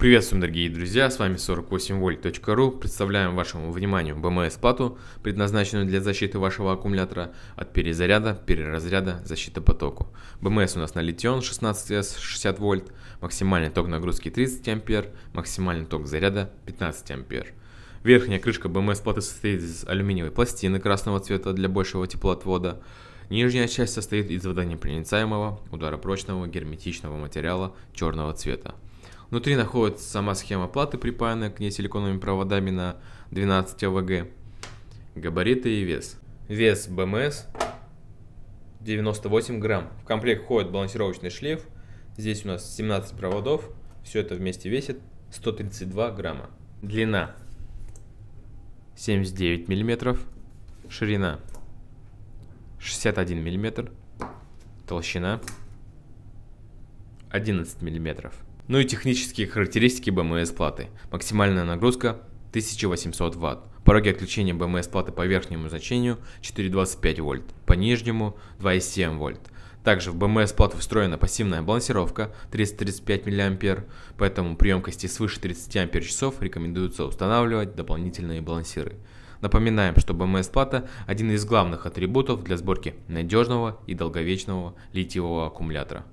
Приветствуем, дорогие друзья, с вами 48volt.ru. Представляем вашему вниманию БМС-плату, предназначенную для защиты вашего аккумулятора от перезаряда, переразряда, защиты потоку. БМС у нас на Литион 16S 60 вольт, максимальный ток нагрузки 30 ампер, максимальный ток заряда 15 ампер. Верхняя крышка БМС-платы состоит из алюминиевой пластины красного цвета для большего теплоотвода. Нижняя часть состоит из водонепроницаемого, ударопрочного, герметичного материала черного цвета. Внутри находится сама схема платы, припаянная к ней силиконовыми проводами на 12 АВГ. Габариты и вес. Вес БМС 98 грамм. В комплект входит балансировочный шлейф. Здесь у нас 17 проводов. Все это вместе весит 132 грамма. Длина 79 миллиметров. Ширина 61 миллиметр. Толщина 11 миллиметров. Ну и технические характеристики БМС платы. Максимальная нагрузка 1800 Вт. Пороги отключения БМС платы по верхнему значению 4,25 вольт, по нижнему 2,7 вольт. Также в БМС плату встроена пассивная балансировка 335 мА, поэтому при емкости свыше 30 Ач рекомендуется устанавливать дополнительные балансиры. Напоминаем, что БМС плата – один из главных атрибутов для сборки надежного и долговечного литиевого аккумулятора.